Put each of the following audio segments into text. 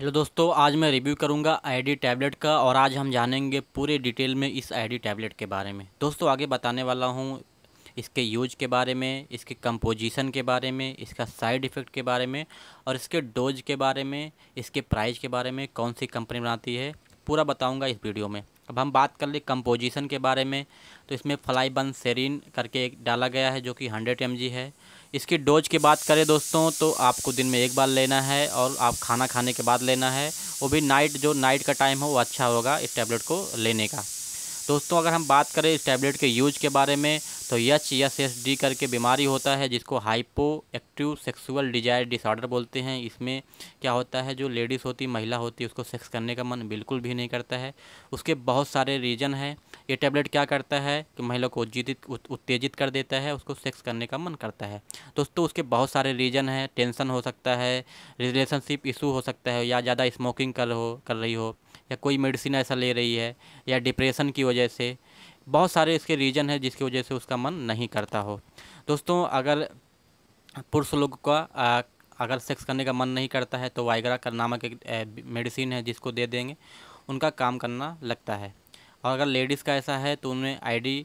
hello दोस्तों आज मैं रिव्यू करूंगा आईडी टैबलेट का और आज हम जानेंगे पूरे डिटेल में इस आईडी टैबलेट के बारे में दोस्तों आगे बताने वाला हूं इसके यूज के बारे में इसके कंपोजिशन के बारे में इसका साइड इफ़ेक्ट के बारे में और इसके डोज के बारे में इसके प्राइस के बारे में कौन सी कंपनी बनाती है पूरा बताऊँगा इस वीडियो में अब हम बात कर ले कंपोजिशन के बारे में तो इसमें फ्लाईबन सेरिन करके एक डाला गया है जो कि हंड्रेड एम है इसकी डोज की बात करें दोस्तों तो आपको दिन में एक बार लेना है और आप खाना खाने के बाद लेना है वो भी नाइट जो नाइट का टाइम हो वो अच्छा होगा इस टैबलेट को लेने का दोस्तों अगर हम बात करें इस टैबलेट के यूज के बारे में तो यच यस एस डी करके बीमारी होता है जिसको hypo active sexual desire disorder बोलते हैं इसमें क्या होता है जो लेडीज़ होती महिला होती उसको सेक्स करने का मन बिल्कुल भी नहीं करता है उसके बहुत सारे रीजन है ये टैबलेट क्या करता है कि महिला को उज्जीत उत्तेजित कर देता है उसको सेक्स करने का मन करता है दोस्तों उसके बहुत सारे रीजन हैं टेंशन हो सकता है रिलेशनशिप इशू हो सकता है या ज़्यादा स्मोकिंग कर हो कर रही हो या कोई मेडिसिन ऐसा ले रही है या डिप्रेशन की वजह से बहुत सारे इसके रीज़न है जिसकी वजह से उसका मन नहीं करता हो दोस्तों अगर पुरुष लोग का आ, अगर सेक्स करने का मन नहीं करता है तो वाइग्रा का नामक एक मेडिसिन है जिसको दे देंगे उनका काम करना लगता है और अगर लेडीज़ का ऐसा है तो उनमें आईडी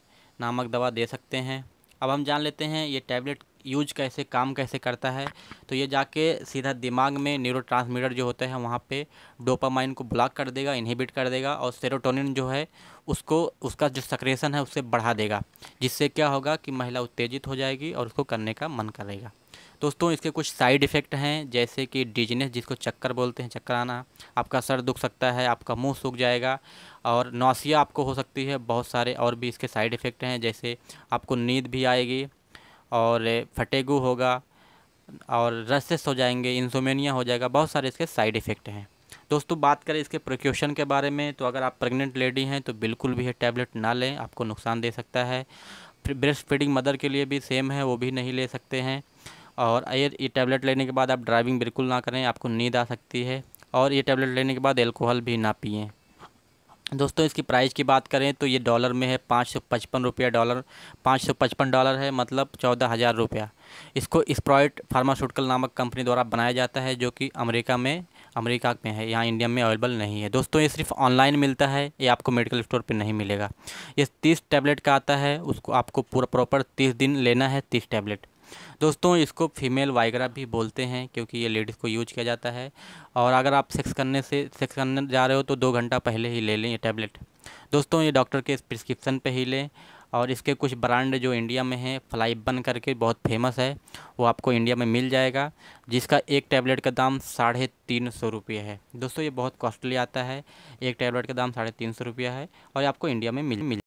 नामक दवा दे सकते हैं अब हम जान लेते हैं ये टैबलेट यूज कैसे काम कैसे करता है तो ये जाके सीधा दिमाग में न्यूरो जो होता है वहाँ पे डोपामाइन को ब्लॉक कर देगा इनहिबिट कर देगा और सेरोटोनिन जो है उसको उसका जो सक्रेशन है उसे बढ़ा देगा जिससे क्या होगा कि महिला उत्तेजित हो जाएगी और उसको करने का मन करेगा दोस्तों इसके कुछ साइड इफ़ेक्ट हैं जैसे कि डिजनेस जिसको चक्कर बोलते हैं चक्कर आना आपका सर दुख सकता है आपका मुंह सूख जाएगा और नौसिया आपको हो सकती है बहुत सारे और भी इसके साइड इफ़ेक्ट हैं जैसे आपको नींद भी आएगी और फटेगू होगा और रसेस हो जाएंगे इंसोमेनिया हो जाएगा बहुत सारे इसके साइड इफ़ेक्ट हैं दोस्तों बात करें इसके प्रिक्योशन के बारे में तो अगर आप प्रेग्नेंट लेडी हैं तो बिल्कुल भी ये टैबलेट ना लें आपको नुकसान दे सकता है ब्रेस्ट फीडिंग मदर के लिए भी सेम है वो भी नहीं ले सकते हैं और ये टैबलेट लेने के बाद आप ड्राइविंग बिल्कुल ना करें आपको नींद आ सकती है और ये टैबलेट लेने के बाद एल्कोहल भी ना पिएँ दोस्तों इसकी प्राइस की बात करें तो ये डॉलर में है पाँच सौ पचपन रुपया डॉलर पाँच सौ पचपन डॉलर है मतलब चौदह हज़ार रुपया इसको स्प्रॉइट फार्मास्यूटिकल नामक कंपनी द्वारा बनाया जाता है जो कि अमेरिका में अमेरिका में है यहाँ इंडिया में अवेलेबल नहीं है दोस्तों ये सिर्फ ऑनलाइन मिलता है ये आपको मेडिकल स्टोर पर नहीं मिलेगा ये तीस टैबलेट का आता है उसको आपको पूरा प्रॉपर तीस दिन लेना है तीस टैबलेट दोस्तों इसको फीमेल वाइग्रा भी बोलते हैं क्योंकि ये लेडीज़ को यूज किया जाता है और अगर आप सेक्स करने से सेक्स करने जा रहे हो तो दो घंटा पहले ही ले लें ये टैबलेट दोस्तों ये डॉक्टर के प्रिस्क्रिप्सन पर ही लें और इसके कुछ ब्रांड जो इंडिया में हैं बन करके बहुत फेमस है वो आपको इंडिया में मिल जाएगा जिसका एक टैबलेट का दाम साढ़े तीन सौ रुपये है दोस्तों ये बहुत कॉस्टली आता है एक टैबलेट का दाम साढ़े तीन सौ रुपया है और आपको इंडिया में मिल मिल